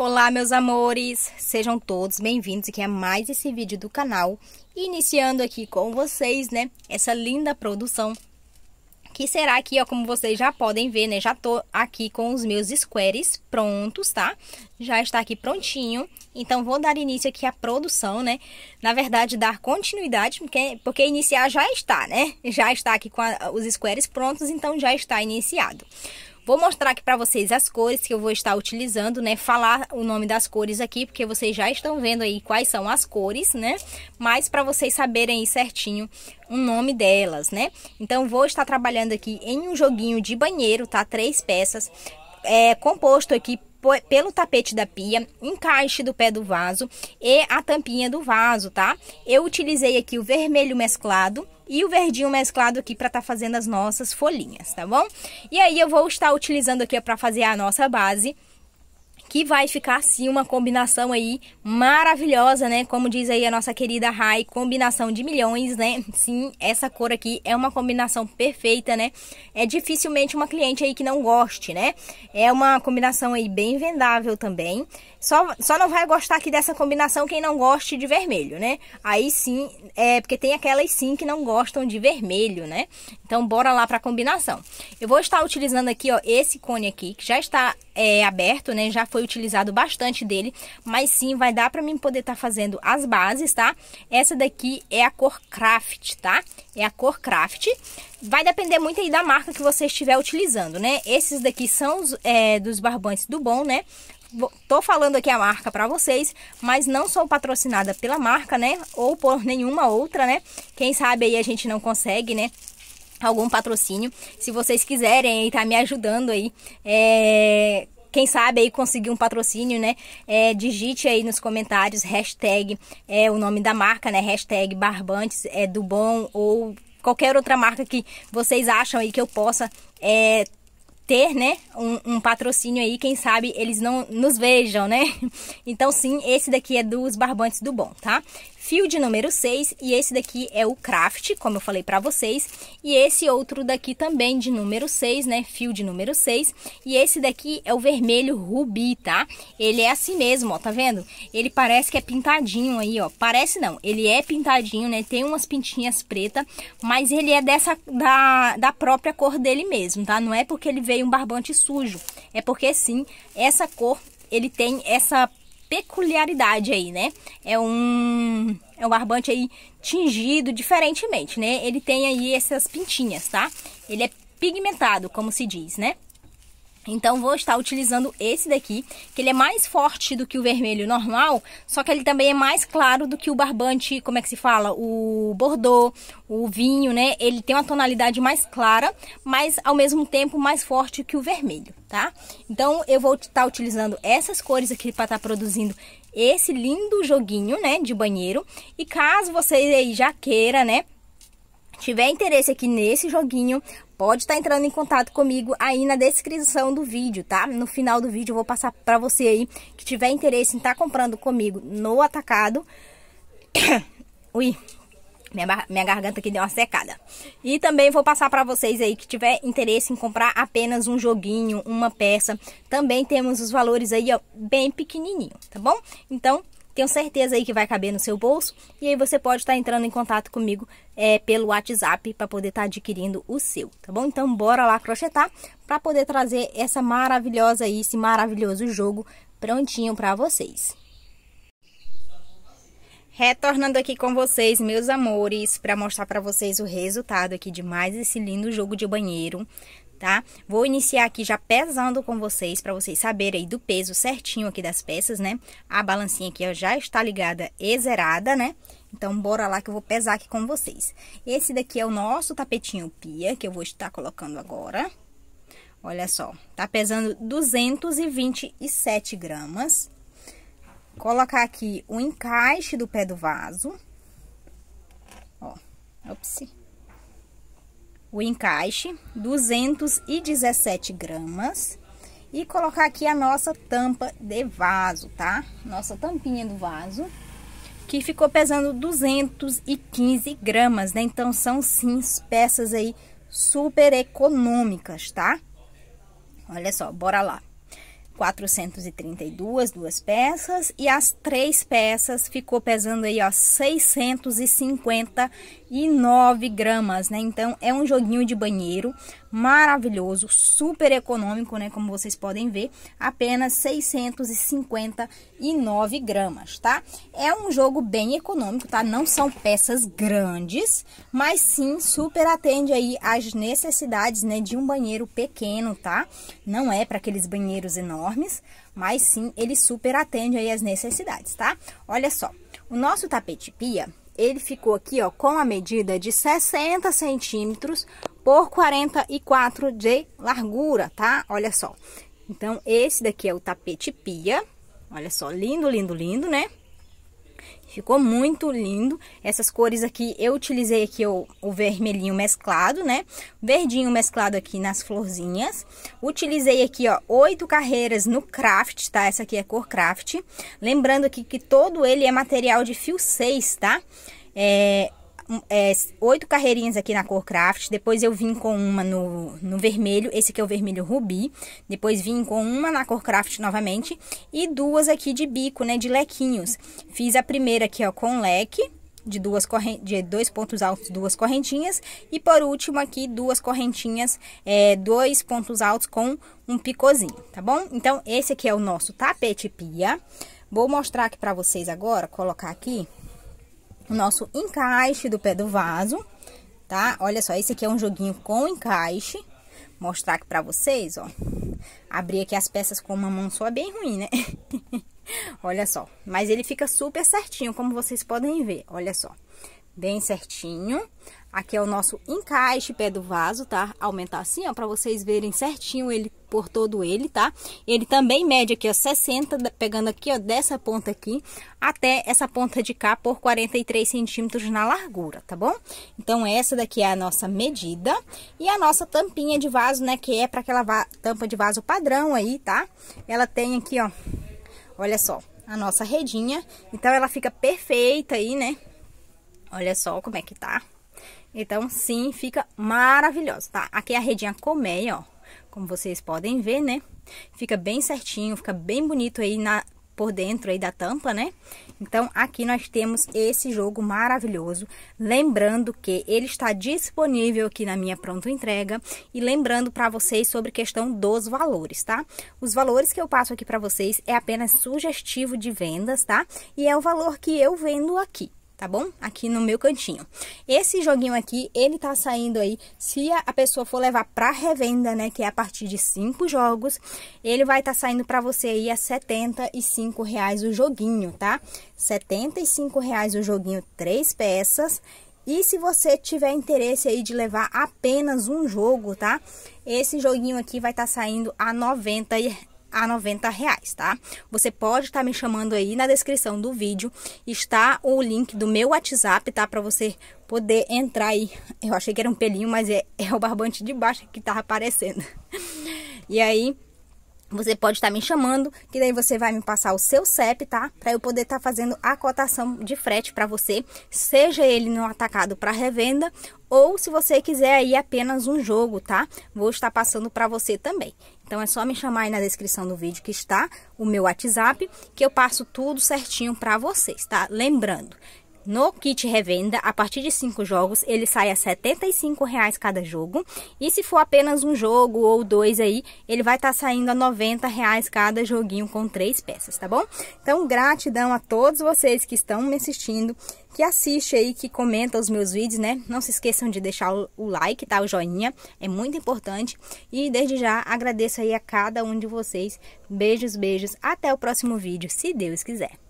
Olá, meus amores! Sejam todos bem-vindos aqui a mais esse vídeo do canal. Iniciando aqui com vocês, né, essa linda produção. Que será aqui, ó, como vocês já podem ver, né, já tô aqui com os meus squares prontos, tá? Já está aqui prontinho. Então, vou dar início aqui à produção, né? Na verdade, dar continuidade, porque, porque iniciar já está, né? Já está aqui com a, os squares prontos, então já está iniciado. Vou mostrar aqui para vocês as cores que eu vou estar utilizando, né? Falar o nome das cores aqui, porque vocês já estão vendo aí quais são as cores, né? Mas para vocês saberem certinho o nome delas, né? Então, vou estar trabalhando aqui em um joguinho de banheiro, tá? Três peças. É, composto aqui pelo tapete da pia, encaixe do pé do vaso e a tampinha do vaso, tá? Eu utilizei aqui o vermelho mesclado, e o verdinho mesclado aqui para estar tá fazendo as nossas folhinhas, tá bom? E aí eu vou estar utilizando aqui para fazer a nossa base que vai ficar sim uma combinação aí maravilhosa, né? Como diz aí a nossa querida Rai, combinação de milhões, né? Sim, essa cor aqui é uma combinação perfeita, né? É dificilmente uma cliente aí que não goste, né? É uma combinação aí bem vendável também. Só, só não vai gostar aqui dessa combinação quem não goste de vermelho, né? Aí sim, é porque tem aquelas sim que não gostam de vermelho, né? Então bora lá pra combinação. Eu vou estar utilizando aqui, ó, esse cone aqui, que já está é, aberto, né? Já foi foi utilizado bastante dele, mas sim vai dar para mim poder estar tá fazendo as bases, tá? Essa daqui é a cor craft, tá? É a cor craft. Vai depender muito aí da marca que você estiver utilizando, né? Esses daqui são os, é, dos barbantes do bom, né? tô falando aqui a marca para vocês, mas não sou patrocinada pela marca, né? Ou por nenhuma outra, né? Quem sabe aí a gente não consegue, né? Algum patrocínio. Se vocês quiserem aí, tá me ajudando aí. É quem sabe aí conseguir um patrocínio, né? É, digite aí nos comentários hashtag é, o nome da marca, né? Hashtag Barbantes é do Bom ou qualquer outra marca que vocês acham aí que eu possa é, ter, né, um, um, patrocínio aí, quem sabe eles não nos vejam, né? Então, sim, esse daqui é dos barbantes do bom, tá? Fio de número 6 e esse daqui é o craft, como eu falei pra vocês. E esse outro daqui também de número 6, né, fio de número 6. E esse daqui é o vermelho rubi, tá? Ele é assim mesmo, ó, tá vendo? Ele parece que é pintadinho aí, ó. Parece não, ele é pintadinho, né, tem umas pintinhas preta, mas ele é dessa, da, da própria cor dele mesmo, tá? Não é porque ele veio usei um barbante sujo. É porque sim, essa cor, ele tem essa peculiaridade aí, né? É um, é um barbante aí tingido diferentemente, né? Ele tem aí essas pintinhas, tá? Ele é pigmentado, como se diz, né? Então, vou estar utilizando esse daqui, que ele é mais forte do que o vermelho normal, só que ele também é mais claro do que o barbante, como é que se fala? O bordô, o vinho, né? Ele tem uma tonalidade mais clara, mas ao mesmo tempo mais forte que o vermelho, tá? Então, eu vou estar utilizando essas cores aqui para estar tá produzindo esse lindo joguinho, né, de banheiro. E caso vocês aí já queira, né, tiver interesse aqui nesse joguinho, pode estar tá entrando em contato comigo aí na descrição do vídeo, tá? No final do vídeo eu vou passar para você aí que tiver interesse em estar tá comprando comigo no atacado. Ui, minha, minha garganta aqui deu uma secada. E também vou passar para vocês aí que tiver interesse em comprar apenas um joguinho, uma peça. Também temos os valores aí ó, bem pequenininho, tá bom? Então, tenho certeza aí que vai caber no seu bolso. E aí você pode estar tá entrando em contato comigo é, pelo WhatsApp para poder estar tá adquirindo o seu, tá bom? Então bora lá crochetar para poder trazer essa maravilhosa aí, esse maravilhoso jogo prontinho para vocês. Retornando aqui com vocês, meus amores, para mostrar para vocês o resultado aqui de mais esse lindo jogo de banheiro, tá? Vou iniciar aqui já pesando com vocês, para vocês saberem aí do peso certinho aqui das peças, né? A balancinha aqui, ó, já está ligada e zerada, né? Então, bora lá que eu vou pesar aqui com vocês. Esse daqui é o nosso tapetinho pia, que eu vou estar colocando agora. Olha só, tá pesando 227 gramas. Colocar aqui o encaixe do pé do vaso. Ó, opsi o encaixe, 217 gramas. E colocar aqui a nossa tampa de vaso, tá? Nossa tampinha do vaso, que ficou pesando 215 gramas, né? Então, são sim peças aí super econômicas, tá? Olha só, bora lá. 432, duas peças, e as três peças ficou pesando aí, ó, 650 e 9 gramas, né? Então é um joguinho de banheiro maravilhoso, super econômico, né? Como vocês podem ver, apenas 659 gramas, tá? É um jogo bem econômico, tá? Não são peças grandes, mas sim super atende aí às necessidades, né? De um banheiro pequeno, tá? Não é para aqueles banheiros enormes, mas sim ele super atende aí às necessidades, tá? Olha só, o nosso tapete pia ele ficou aqui, ó, com a medida de 60 centímetros por 44 de largura, tá? Olha só. Então, esse daqui é o tapete pia. Olha só, lindo, lindo, lindo, né? Ficou muito lindo. Essas cores aqui, eu utilizei aqui o, o vermelhinho mesclado, né? Verdinho mesclado aqui nas florzinhas. Utilizei aqui, ó, oito carreiras no craft, tá? Essa aqui é cor craft. Lembrando aqui que todo ele é material de fio 6, tá? É, é, oito carreirinhas aqui na cor craft. Depois eu vim com uma no, no vermelho. Esse aqui é o vermelho rubi. Depois vim com uma na cor craft novamente. E duas aqui de bico, né? De lequinhos. Fiz a primeira aqui, ó, com leque. De, duas de dois pontos altos, duas correntinhas. E por último aqui, duas correntinhas, é, dois pontos altos com um picôzinho, tá bom? Então, esse aqui é o nosso tapete pia. Vou mostrar aqui pra vocês agora, colocar aqui o nosso encaixe do pé do vaso, tá? Olha só, esse aqui é um joguinho com encaixe. Mostrar aqui pra vocês, ó. Abrir aqui as peças com uma mão só é bem ruim, né? olha só. Mas ele fica super certinho, como vocês podem ver. Olha só. Bem certinho. Aqui é o nosso encaixe pé do vaso, tá? Aumentar assim, ó, para vocês verem certinho ele por todo ele, tá? Ele também mede aqui, ó, 60, pegando aqui, ó, dessa ponta aqui até essa ponta de cá por 43 centímetros na largura, tá bom? Então, essa daqui é a nossa medida e a nossa tampinha de vaso, né, que é para aquela tampa de vaso padrão aí, tá? Ela tem aqui, ó, olha só, a nossa redinha, então ela fica perfeita aí, né? Olha só como é que tá. Então, sim, fica maravilhosa, tá? Aqui é a redinha colmeia, ó. Como vocês podem ver, né? Fica bem certinho, fica bem bonito aí na, por dentro aí da tampa, né? Então, aqui nós temos esse jogo maravilhoso. Lembrando que ele está disponível aqui na minha pronta entrega. E lembrando para vocês sobre questão dos valores, tá? Os valores que eu passo aqui para vocês é apenas sugestivo de vendas, tá? E é o valor que eu vendo aqui tá bom? Aqui no meu cantinho. Esse joguinho aqui, ele tá saindo aí, se a pessoa for levar pra revenda, né, que é a partir de cinco jogos, ele vai estar tá saindo pra você aí a 75 reais o joguinho, tá? 75 reais o joguinho, três peças. E se você tiver interesse aí de levar apenas um jogo, tá? Esse joguinho aqui vai estar tá saindo a 90 a 90 reais, tá? Você pode estar tá me chamando aí na descrição do vídeo, está o link do meu WhatsApp, tá? Para você poder entrar aí. Eu achei que era um pelinho, mas é, é o barbante de baixo que tava aparecendo. E aí, você pode estar tá me chamando, que daí você vai me passar o seu CEP, tá? Para eu poder estar tá fazendo a cotação de frete para você, seja ele no atacado para revenda ou se você quiser aí apenas um jogo, tá? Vou estar passando para você também. Então é só me chamar aí na descrição do vídeo que está o meu WhatsApp, que eu passo tudo certinho para vocês, tá? Lembrando, no kit revenda, a partir de 5 jogos, ele sai a 75 reais cada jogo. E se for apenas um jogo ou dois aí, ele vai estar tá saindo a 90 reais cada joguinho com três peças, tá bom? Então, gratidão a todos vocês que estão me assistindo, que assiste aí, que comenta os meus vídeos, né? Não se esqueçam de deixar o like, tá? O joinha, é muito importante. E desde já, agradeço aí a cada um de vocês. Beijos, beijos. Até o próximo vídeo, se Deus quiser.